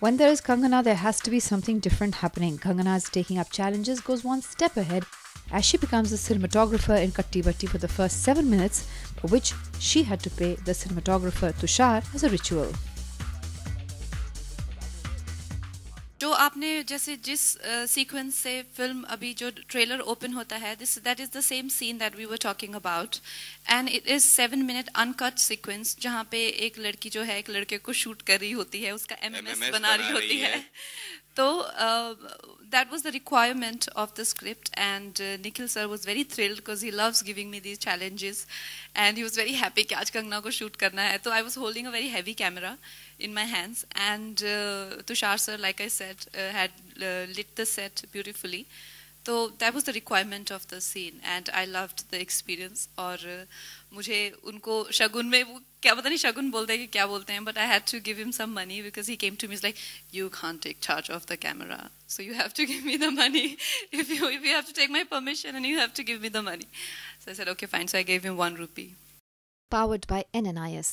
When there is Kangana, there has to be something different happening. Kangana is taking up challenges, goes one step ahead as she becomes a cinematographer in Katti Batti for the first 7 minutes, for which she had to pay the cinematographer Tushar as a ritual. जो तो आपने जैसे जिस sequence से film अभी जो trailer open होता है this that is the same scene that we were talking about and it is seven minute uncut sequence जहाँ पे एक लड़की जो है एक लड़के को शूट कर रही होती है उसका एमएमएस बना, बना रही होती है, है। So uh, that was the requirement of the script, and uh, Nikhil sir was very thrilled because he loves giving me these challenges, and he was very happy. कि Kangna Kangana shoot So I was holding a very heavy camera in my hands, and uh, Tushar sir, like I said, uh, had uh, lit the set beautifully. तो that was the requirement of the scene and I loved the experience और मुझे उनको शगुन में वो क्या पता नहीं शगुन बोलते हैं कि क्या बोलते हैं but I had to give him some money because he came to me like you Khan take charge of the camera so you have to give me the money if you if you have to take my permission and you have to give me the money so I said okay fine so I gave him one rupee Powered by Ananias.